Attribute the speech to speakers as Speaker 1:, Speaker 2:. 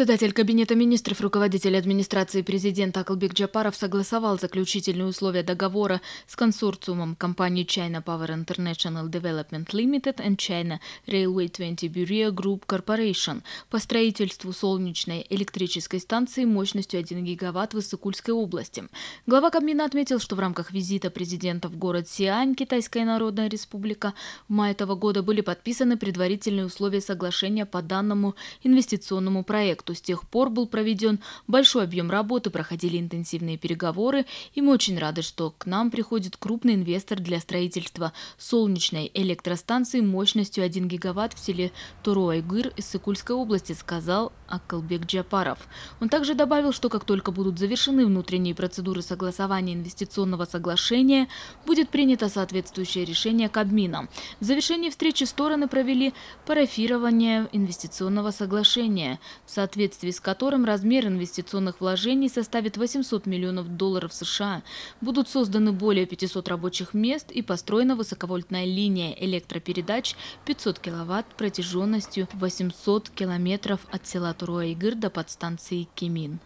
Speaker 1: Председатель Кабинета министров, руководитель администрации президента Аклбек Джапаров согласовал заключительные условия договора с консорциумом компании China Power International Development Limited and China Railway 20 Bureau Group Corporation по строительству солнечной электрической станции мощностью 1 гигаватт в Иссыкульской области. Глава Кабмина отметил, что в рамках визита президента в город Сиань, Китайская Народная Республика, в мае этого года были подписаны предварительные условия соглашения по данному инвестиционному проекту что с тех пор был проведен большой объем работы, проходили интенсивные переговоры, и мы очень рады, что к нам приходит крупный инвестор для строительства солнечной электростанции мощностью 1 гигаватт в селе Туруайгыр из Сыкульской области, сказал Аккалбек Джапаров. Он также добавил, что как только будут завершены внутренние процедуры согласования инвестиционного соглашения, будет принято соответствующее решение Кабмина. В завершении встречи стороны провели парафирование инвестиционного соглашения в соответствии соответствии с которым размер инвестиционных вложений составит 800 миллионов долларов США. Будут созданы более 500 рабочих мест и построена высоковольтная линия электропередач 500 киловатт протяженностью 800 километров от села Туруайгыр до подстанции Кемин.